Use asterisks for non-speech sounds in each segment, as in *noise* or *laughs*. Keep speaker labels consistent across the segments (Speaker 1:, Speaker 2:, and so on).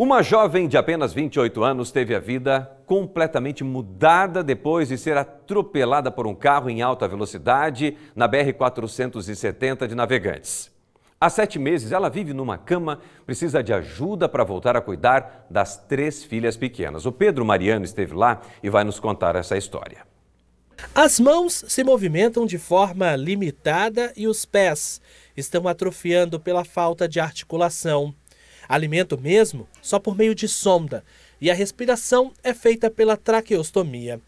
Speaker 1: Uma jovem de apenas 28 anos teve a vida completamente mudada depois de ser atropelada por um carro em alta velocidade na BR-470 de Navegantes. Há sete meses, ela vive numa cama, precisa de ajuda para voltar a cuidar das três filhas pequenas. O Pedro Mariano esteve lá e vai nos contar essa história.
Speaker 2: As mãos se movimentam de forma limitada e os pés estão atrofiando pela falta de articulação alimento mesmo só por meio de sonda, e a respiração é feita pela traqueostomia.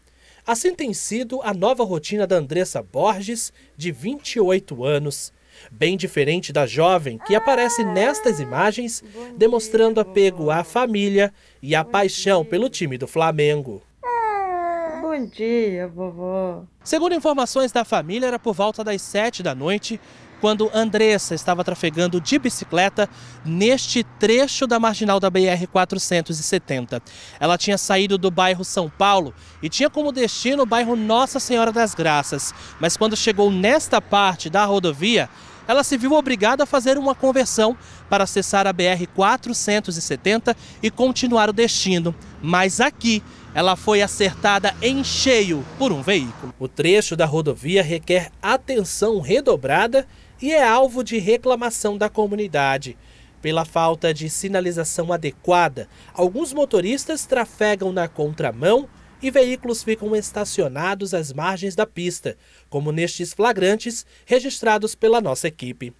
Speaker 2: Assim tem sido a nova rotina da Andressa Borges, de 28 anos. Bem diferente da jovem que aparece nestas imagens, demonstrando apego à família e a paixão pelo time do Flamengo.
Speaker 3: Bom dia, vovó.
Speaker 2: Segundo informações da família, era por volta das sete da noite quando Andressa estava trafegando de bicicleta neste trecho da marginal da BR-470. Ela tinha saído do bairro São Paulo e tinha como destino o bairro Nossa Senhora das Graças, mas quando chegou nesta parte da rodovia, ela se viu obrigada a fazer uma conversão para acessar a BR-470 e continuar o destino. Mas aqui, ela foi acertada em cheio por um veículo. O trecho da rodovia requer atenção redobrada e é alvo de reclamação da comunidade. Pela falta de sinalização adequada, alguns motoristas trafegam na contramão e veículos ficam estacionados às margens da pista, como nestes flagrantes registrados pela nossa equipe.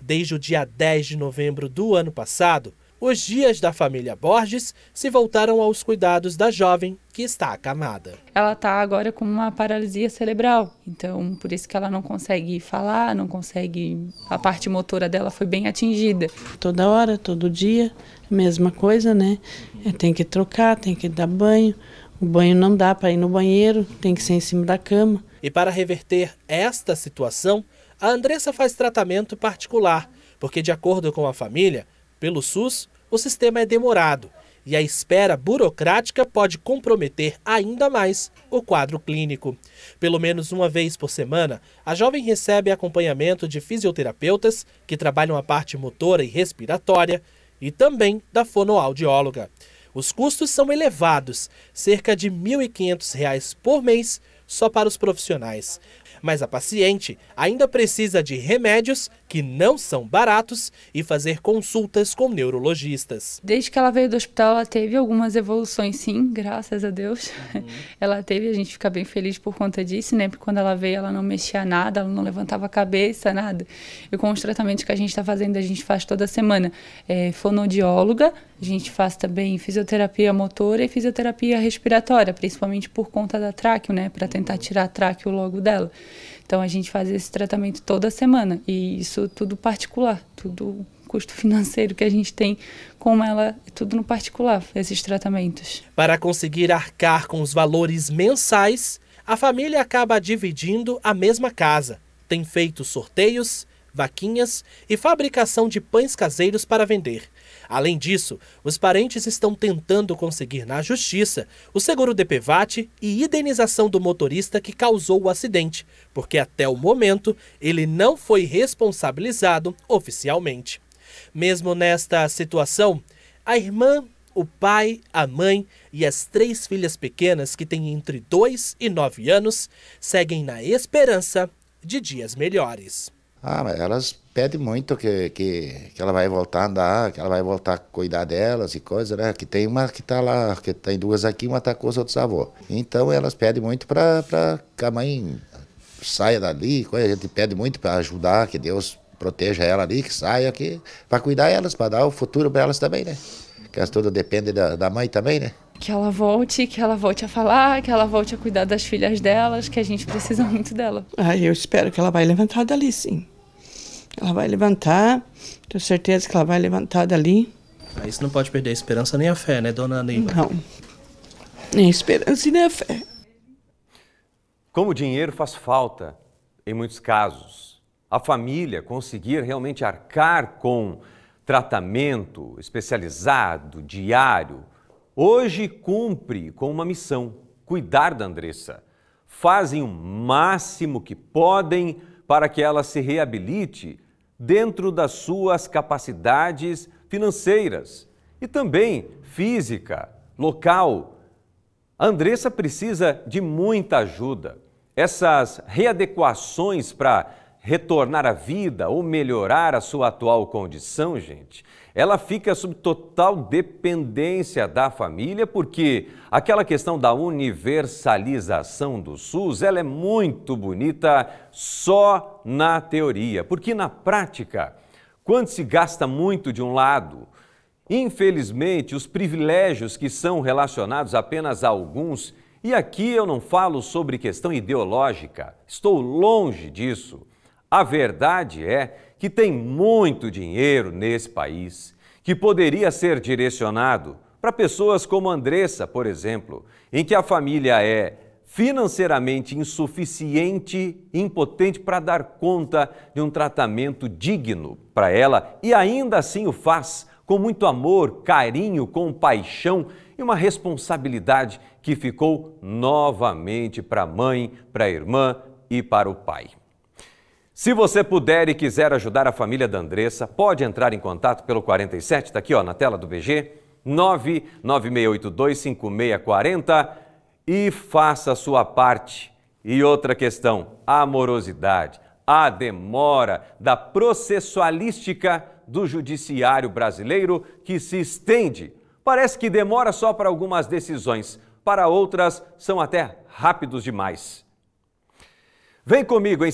Speaker 2: Desde o dia 10 de novembro do ano passado, os dias da família Borges se voltaram aos cuidados da jovem que está acamada. Ela está agora
Speaker 3: com uma paralisia cerebral, então por isso que ela não consegue falar, não consegue. A parte motora dela foi bem atingida. Toda hora, todo dia, mesma coisa, né? É, tem que trocar, tem que dar banho. O banho não dá para ir no banheiro, tem que ser em cima da cama.
Speaker 2: E para reverter esta situação, a Andressa faz tratamento particular, porque de acordo com a família, pelo SUS, o sistema é demorado e a espera burocrática pode comprometer ainda mais o quadro clínico. Pelo menos uma vez por semana, a jovem recebe acompanhamento de fisioterapeutas que trabalham a parte motora e respiratória e também da fonoaudióloga. Os custos são elevados, cerca de R$ 1.500 por mês só para os profissionais. Mas a paciente ainda precisa de remédios que não são baratos e fazer consultas com neurologistas. Desde que ela veio
Speaker 3: do hospital, ela teve algumas evoluções, sim, graças a Deus. Uhum. *laughs* Ela teve, a gente fica bem feliz por conta disso, né? Porque quando ela veio, ela não mexia nada, ela não levantava a cabeça, nada. E com os tratamentos que a gente está fazendo, a gente faz toda semana é, fonodióloga, a gente faz também fisioterapia motora e fisioterapia respiratória, principalmente por conta da tráqueo, né? Para tentar tirar tráqueo logo dela. Então a gente faz esse tratamento toda semana e isso tudo particular, tudo custo financeiro que a gente tem com ela, é tudo no particular, esses tratamentos.
Speaker 2: Para conseguir arcar com os valores mensais, a família acaba dividindo a mesma casa, tem feito sorteios vaquinhas e fabricação de pães caseiros para vender. Além disso, os parentes estão tentando conseguir na justiça o seguro DPVAT e indenização do motorista que causou o acidente, porque até o momento ele não foi responsabilizado oficialmente. Mesmo nesta situação, a irmã o pai, a mãe e as três filhas pequenas, que têm entre 2 e 9 anos, seguem na esperança de dias melhores.
Speaker 1: Ah, mas elas pedem muito que, que, que ela vai voltar a andar, que ela vai voltar a cuidar delas e coisas, né? Que tem uma que está lá, que tem duas aqui, uma está com os outros avô. Então elas pedem muito para que a mãe saia dali, a gente pede muito para ajudar, que Deus proteja ela ali, que saia aqui, para cuidar elas, para dar o futuro para elas também, né? Que elas todas dependem da, da mãe também, né?
Speaker 3: que ela volte, que ela volte a falar, que ela volte a cuidar das filhas delas, que a gente precisa muito dela.
Speaker 1: Ah, eu espero que ela vai levantar dali, sim. Ela vai levantar, tenho certeza que ela vai levantar dali.
Speaker 2: você ah, não pode perder a esperança
Speaker 1: nem a fé, né, dona Neiva? Não. Nem a esperança e nem a fé. Como o dinheiro faz falta em muitos casos. A família conseguir realmente arcar com tratamento especializado, diário, Hoje cumpre com uma missão: cuidar da Andressa. Fazem o máximo que podem para que ela se reabilite dentro das suas capacidades financeiras e também física, local. A Andressa precisa de muita ajuda. Essas readequações para retornar à vida ou melhorar a sua atual condição, gente, ela fica sob total dependência da família, porque aquela questão da universalização do SUS, ela é muito bonita só na teoria, porque na prática, quando se gasta muito de um lado, infelizmente, os privilégios que são relacionados apenas a alguns, e aqui eu não falo sobre questão ideológica, estou longe disso. A verdade é que tem muito dinheiro nesse país que poderia ser direcionado para pessoas como Andressa, por exemplo, em que a família é financeiramente insuficiente, impotente para dar conta de um tratamento digno para ela e ainda assim o faz com muito amor, carinho, compaixão e uma responsabilidade que ficou novamente para a mãe, para a irmã e para o pai. Se você puder e quiser ajudar a família da Andressa, pode entrar em contato pelo 47, está aqui ó, na tela do BG, 996825640 e faça a sua parte. E outra questão, a a demora da processualística do judiciário brasileiro que se estende. Parece que demora só para algumas decisões, para outras são até rápidos demais. Vem comigo, hein?